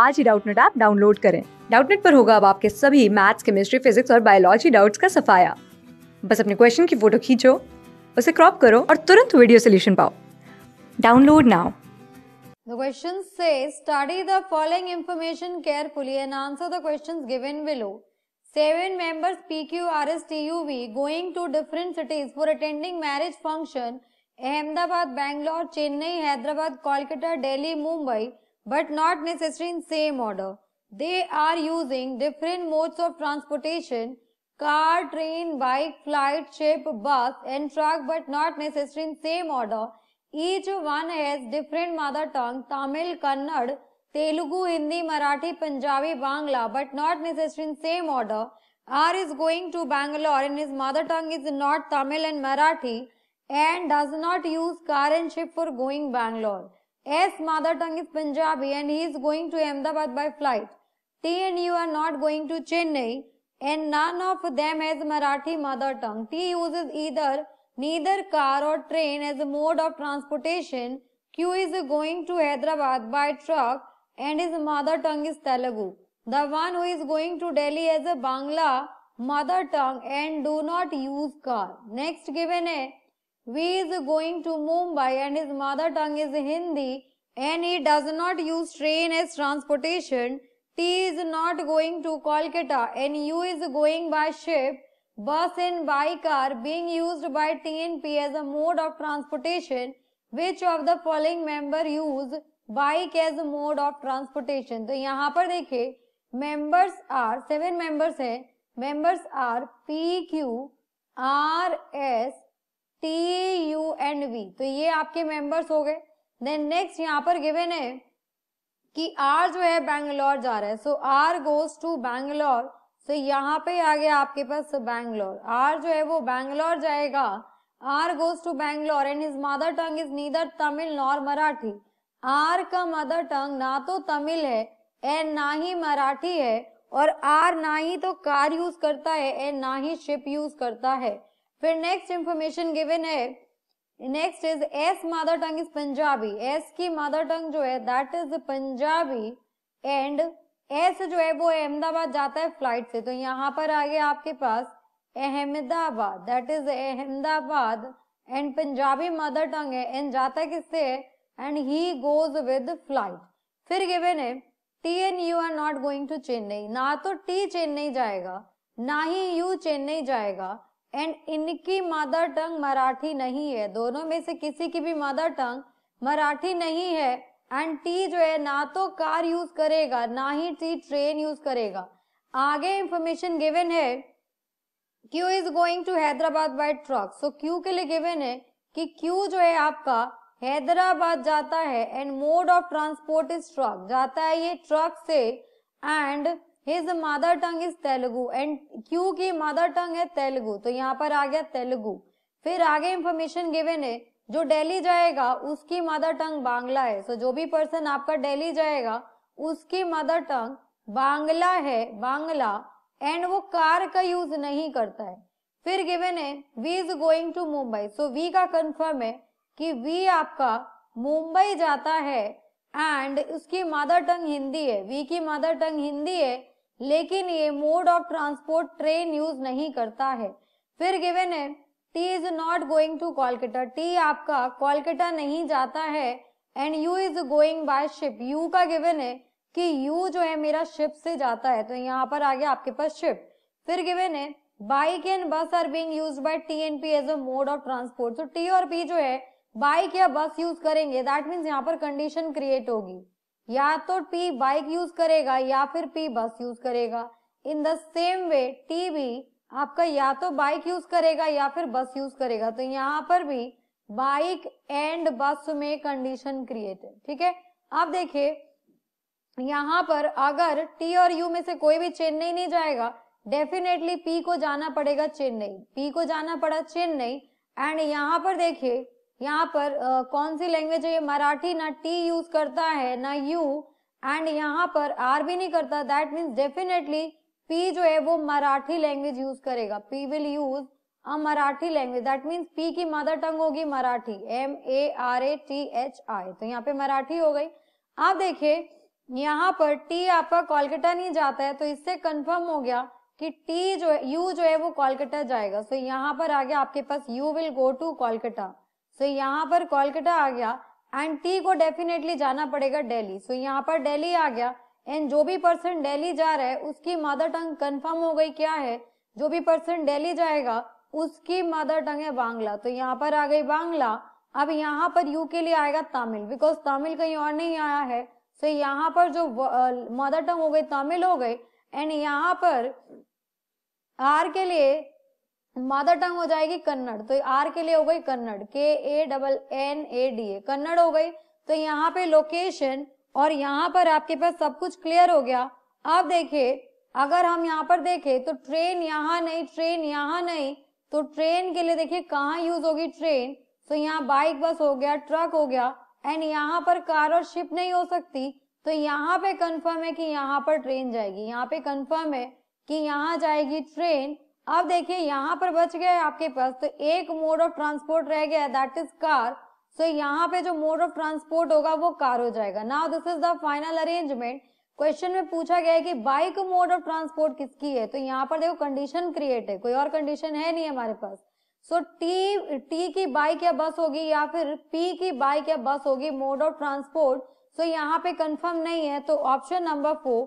आज ही Doubtnut app download करें डाउटनेट पर होगा अब आपके सभी मैथ्स केमिस्ट्री फिजिक्स और बायोलॉजी डाउट्स का सफाया बस अपने क्वेश्चन की फोटो खींचो उसे क्रॉप करो और तुरंत वीडियो सोल्यूशन पाओ download now The question says study the following information carefully and answer the questions given below. Seven members PQRSTUV going to different cities for attending marriage function Ahmedabad, Bangalore, Chennai, Hyderabad, Kolkata, Delhi, Mumbai but not necessarily in same order. They are using different modes of transportation car, train, bike, flight, ship, bus and truck but not necessarily in same order. Each one has different mother tongue, Tamil, kannada Telugu, Hindi, Marathi, Punjabi, Bangla but not necessarily in same order. R is going to Bangalore and his mother tongue is not Tamil and Marathi and does not use car and ship for going Bangalore. S mother tongue is Punjabi and he is going to Ahmedabad by flight. T and you are not going to Chennai and none of them has Marathi mother tongue. T uses either neither car or train as a mode of transportation. Q is going to Hyderabad by truck and his mother tongue is Telugu. The one who is going to Delhi has a Bangla mother tongue and do not use car. Next given a He is going to Mumbai and his mother tongue is Hindi and he does not use train as transportation. T is not going to Kolkata and U is going by ship, bus and by car being used by TNP as a mode of transportation. Which of the following member use bike as mode of transportation तो यहाँ पर देखिए members are seven members हैं members are P Q R S T U and V तो ये आपके members हो गए देन नेक्स्ट यहाँ पर गिवेन है कि आर जो है बैंगलोर जा रहा है so R goes to Bangalore so यहाँ पे आ गया आपके पास बैंगलोर आर जो है वो बैंगलोर जाएगा R goes to Bangalore and his mother tongue is neither Tamil nor Marathi R का मदर टंग ना तो तमिल है एंड ना ही मराठी है और आर ना ही तो कार यूज करता है एंड ना ही शिप यूज करता है फिर नेक्स्ट इंफॉर्मेशन गिवेन है next is S mother tongue is Punjabi S की मादर टंग जो है that is Punjabi and S जो है वो अहमदाबाद जाता है फ्लाइट से तो यहाँ पर आ गया आपके पास Ahmedabad that is Ahmedabad and Punjabi mother tongue है एंड जाता है किससे and he goes with flight फिर गिवेन है T and U are not going to Chennai ना तो टी चेन्नई जाएगा ना ही यू चेन्नई जाएगा एंड इनकी मदर टंग मराठी नहीं है दोनों में से किसी की भी मदर टंग मराठी नहीं है एंड टी जो है ना तो कार यूज करेगा ना ही टी ट्रेन यूज करेगा आगे इंफॉर्मेशन गिवन है Q is going to Hyderabad by truck so Q के लिए गिवन है कि क्यू जो है आपका हैदराबाद जाता है and mode of transport is truck जाता है ये ट्रक से and his mother tongue is Telugu and Q की मदर टंग है तेलुगु तो यहाँ पर आ गया तेलुगु फिर आगे इंफॉर्मेशन गिवेन है जो डेली जाएगा उसकी मदर टंग बांग्ला है सो so, जो भी पर्सन आपका डेली जाएगा उसकी मदर टंग बांग्ला है बांग्ला एंड वो कार का यूज नहीं करता है फिर गिवेन है V is going to Mumbai so V का कंफर्म है कि वी आपका मुंबई जाता है एंड उसकी मदर टंग हिंदी है वी की मदर टंग हिंदी है लेकिन ये mode of transport train use नहीं करता है फिर गिवेन है T is not going to Kolkata T आपका कोलकाता नहीं जाता है and U is going by ship U का गिवन है कि यू जो है मेरा शिप से जाता है तो यहाँ पर आ गया आपके पास शिप फिर गिवन है bike and bus are being used by T and P as a mode of transport तो टी और पी जो है बाइक या बस यूज करेंगे दैट मीन्स यहाँ पर कंडीशन क्रिएट होगी या तो टी बाइक यूज करेगा या फिर पी बस यूज करेगा in the same way T भी आपका या तो बाइक यूज करेगा या फिर बस यूज करेगा तो यहाँ पर भी बाइक एंड बस में कंडीशन क्रिएटेड ठीक है आप देखिए यहाँ पर अगर टी और यू में से कोई भी चेन्नई नहीं जाएगा डेफिनेटली पी को जाना पड़ेगा चेन्नई पी को जाना पड़ा चेन्नई एंड यहाँ पर देखिए यहाँ पर uh, कौन सी लैंग्वेज है ये मराठी ना टी यूज करता है ना यू एंड यहाँ पर आर भी नहीं करता दैट मीन्स डेफिनेटली पी जो है वो मराठी लैंग्वेज यूज करेगा P will use a Marathi language that means P की मदर टंग होगी Marathi M A R A T H I तो यहाँ पे मराठी हो गई आप देखिए यहाँ पर टी आपका कोलकाता नहीं जाता है तो इससे कंफर्म हो गया कि टी जो है यू जो है वो कोलकाता जाएगा सो so यहाँ पर आ गया आपके पास U will go to Kolkata so so, यहाँ पर कोलकाता आ गया एंड टी को डेफिनेटली जाना पड़ेगा डेली सो so, यहाँ पर डेली आ गया एंड जो भी पर्सन डेली जा रहा है उसकी मदर टंग कंफर्म हो गई क्या है जो भी पर्सन डेली जाएगा उसकी मदर टंग है बांग्ला तो यहाँ पर आ गई बांग्ला अब यहाँ पर यू के लिए आएगा तमिल बिकॉज तमिल कहीं और नहीं आया है सो so, यहाँ पर जो मदर टंग हो गई तमिल हो गई एंड यहाँ पर आर के लिए मदर टंग हो जाएगी कन्नड़ तो आर के लिए हो गई Kannada K A double N A D A Kannada हो गई तो यहाँ पे लोकेशन और यहाँ पर आपके पास सब कुछ क्लियर हो गया अब देखिए अगर हम यहाँ पर देखे तो ट्रेन यहाँ नहीं ट्रेन यहाँ नहीं तो ट्रेन के लिए देखिए कहाँ यूज होगी ट्रेन तो यहाँ बाइक बस हो गया ट्रक हो गया एंड यहाँ पर कार और शिप नहीं हो सकती तो यहाँ पे कंफर्म है कि यहाँ पर ट्रेन जाएगी यहाँ पे कंफर्म है कि यहाँ जाएगी ट्रेन अब देखिए यहाँ पर बच गए आपके पास तो एक मोड ऑफ ट्रांसपोर्ट रह गया दैट इज कार सो यहाँ पे जो मोड ऑफ ट्रांसपोर्ट होगा वो कार हो जाएगा now this is the final arrangement question में पूछा गया है कि बाइक मोड ऑफ ट्रांसपोर्ट किसकी है तो यहाँ पर देखो कंडीशन क्रिएट है कोई और कंडीशन है नहीं हमारे पास सो टी टी की बाइक या बस होगी या फिर पी की बाइक या बस होगी मोड ऑफ ट्रांसपोर्ट सो यहाँ पे कंफर्म नहीं है तो ऑप्शन नंबर फोर